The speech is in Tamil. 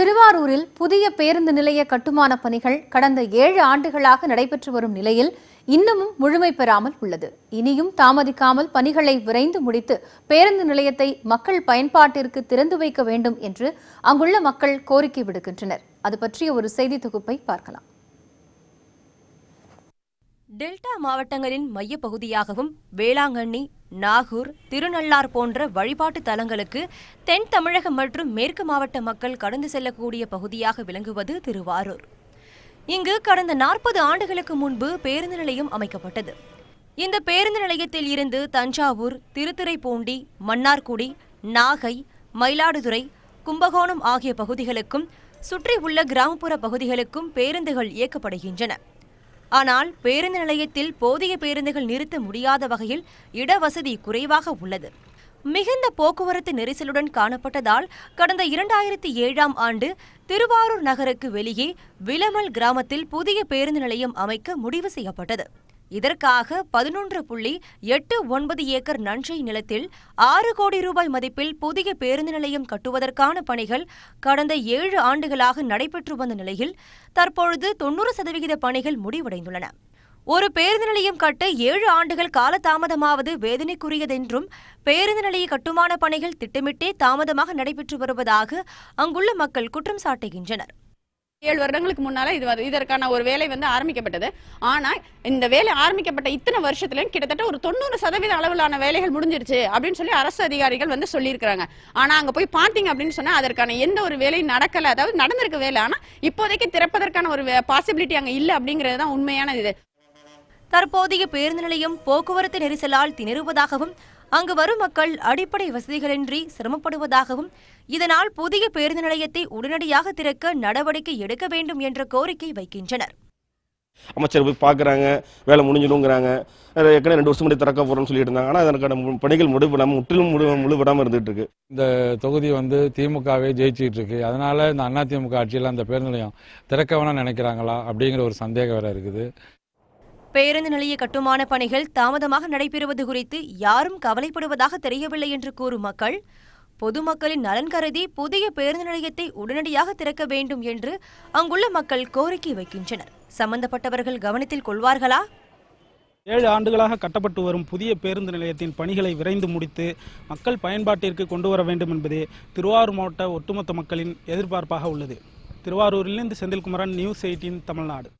திருவாரூரில் புதிய பேருந்து நிலைய கட்டுமான பணிகள் கடந்த ஏழு ஆண்டுகளாக நடைபெற்று வரும் நிலையில் இன்னமும் முழுமை பெறாமல் உள்ளது இனியும் தாமதிக்காமல் பணிகளை விரைந்து முடித்து பேருந்து நிலையத்தை மக்கள் பயன்பாட்டிற்கு திறந்து வைக்க வேண்டும் என்று அங்குள்ள மக்கள் கோரிக்கை விடுக்கின்றனர் அது பற்றிய ஒரு செய்தி தொகுப்பை பார்க்கலாம் டெல்டா மாவட்டங்களின் மையப்பகுதியாகவும் வேளாங்கண்ணி நாகூர் திருநள்ளார் போன்ற வழிபாட்டு தலங்களுக்கு தென் தமிழகம் மற்றும் மேற்கு மாவட்ட மக்கள் கடந்து செல்லக்கூடிய பகுதியாக விளங்குவது திருவாரூர் இங்கு கடந்த நாற்பது ஆண்டுகளுக்கு முன்பு பேருந்து நிலையம் அமைக்கப்பட்டது இந்த பேருந்து நிலையத்தில் இருந்து தஞ்சாவூர் திருத்துறைப்பூண்டி மன்னார்குடி நாகை மயிலாடுதுறை கும்பகோணம் ஆகிய பகுதிகளுக்கும் சுற்றி உள்ள கிராமப்புற பகுதிகளுக்கும் பேருந்துகள் இயக்கப்படுகின்றன ஆனால் பேருந்து நிலையத்தில் போதிய பேருந்துகள் நிறுத்த முடியாத வகையில் இடவசதி குறைவாக உள்ளது மிகுந்த போக்குவரத்து நெரிசலுடன் காணப்பட்டதால் கடந்த இரண்டாயிரத்தி ஏழாம் ஆண்டு திருவாரூர் நகருக்கு வெளியே விலமல் கிராமத்தில் புதிய பேருந்து நிலையம் அமைக்க முடிவு செய்யப்பட்டது இதற்காக பதினொன்று புள்ளி எட்டு ஒன்பது ஏக்கர் நன்றை நிலத்தில் ஆறு கோடி ரூபாய் மதிப்பில் புதிய பேருந்து நிலையம் கட்டுவதற்கான பணிகள் கடந்த ஏழு ஆண்டுகளாக நடைபெற்று வந்த நிலையில் தற்பொழுது தொன்னூறு சதவிகித பணிகள் முடிவடைந்துள்ளன ஒரு பேருந்து நிலையம் கட்ட ஏழு ஆண்டுகள் காலதாமதமாவது வேதனைக்குரியதென்றும் பேருந்து நிலைய கட்டுமான பணிகள் திட்டமிட்டே தாமதமாக நடைபெற்று வருவதாக அங்குள்ள மக்கள் குற்றம் சாட்டுகின்றனர் ஏழு வருடங்களுக்கு முன்னால இது இதற்கான ஒரு வேலை வந்து ஆரம்பிக்கப்பட்டது ஆனா இந்த வேலை ஆரம்பிக்கப்பட்ட இத்தனை வருஷத்துலயும் கிட்டத்தட்ட ஒரு தொண்ணூறு சதவீத அளவிலான வேலைகள் முடிஞ்சிருச்சு அப்படின்னு சொல்லி அரசு அதிகாரிகள் வந்து சொல்லியிருக்கிறாங்க ஆனா அங்க போய் பாத்தீங்க அப்படின்னு சொன்னா அதற்கான எந்த ஒரு வேலையும் நடக்கல அதாவது நடந்திருக்க வேலை ஆனா இப்போதைக்கு திறப்பதற்கான ஒரு பாசிபிலிட்டி அங்க இல்லை அப்படிங்கிறது தான் உண்மையான இது தற்போதைய பேருந்து நிலையம் போக்குவரத்து நெரிசலால் திணறுவதாகவும் அங்கு வரும் மக்கள் அடிப்படை வசதிகளின்றி சிரமப்படுவதாகவும் இதனால் புதிய பேருந்து நிலையத்தை உடனடியாக திறக்க நடவடிக்கை எடுக்க வேண்டும் என்ற கோரிக்கை வைக்கின்றனர் அமைச்சர் போய் பார்க்குறாங்க வேலை முடிஞ்சிடுங்கிறாங்க ஏற்கனவே ரெண்டு வருஷம் முடி திறக்க போகிறோம்னு சொல்லிட்டு இருந்தாங்க ஆனால் அதற்கான பணிகள் முடிவிடாமல் முற்றிலும் முழு முழுவிடாமல் இருந்துகிட்டு இருக்கு இந்த தொகுதி வந்து திமுகவே ஜெயிச்சுட்டு இருக்கு அதனால இந்த அதிமுக ஆட்சியில் அந்த பேருந்து நிலையம் திறக்க வேணாம் நினைக்கிறாங்களா அப்படிங்கிற ஒரு சந்தேகம் வேற இருக்குது பேருந்து நிலைய கட்டுமான பணிகள் தாமதமாக நடைபெறுவது குறித்து யாரும் கவலைப்படுவதாக தெரியவில்லை என்று கூறும் மக்கள் பொதுமக்களின் நலன் கருதி புதிய பேருந்து நிலையத்தை உடனடியாக திறக்க வேண்டும் என்று அங்குள்ள மக்கள் கோரிக்கை வைக்கின்றனர் சம்பந்தப்பட்டவர்கள் கவனத்தில் கொள்வார்களா ஏழு ஆண்டுகளாக கட்டப்பட்டு வரும் புதிய பேருந்து நிலையத்தின் பணிகளை விரைந்து முடித்து மக்கள் பயன்பாட்டிற்கு கொண்டு வர வேண்டும் என்பதே திருவாரூர் மாவட்ட ஒட்டுமொத்த மக்களின் எதிர்பார்ப்பாக உள்ளது திருவாரூரிலிருந்து செந்தில்குமரன் நியூஸ் எயிட்டின் தமிழ்நாடு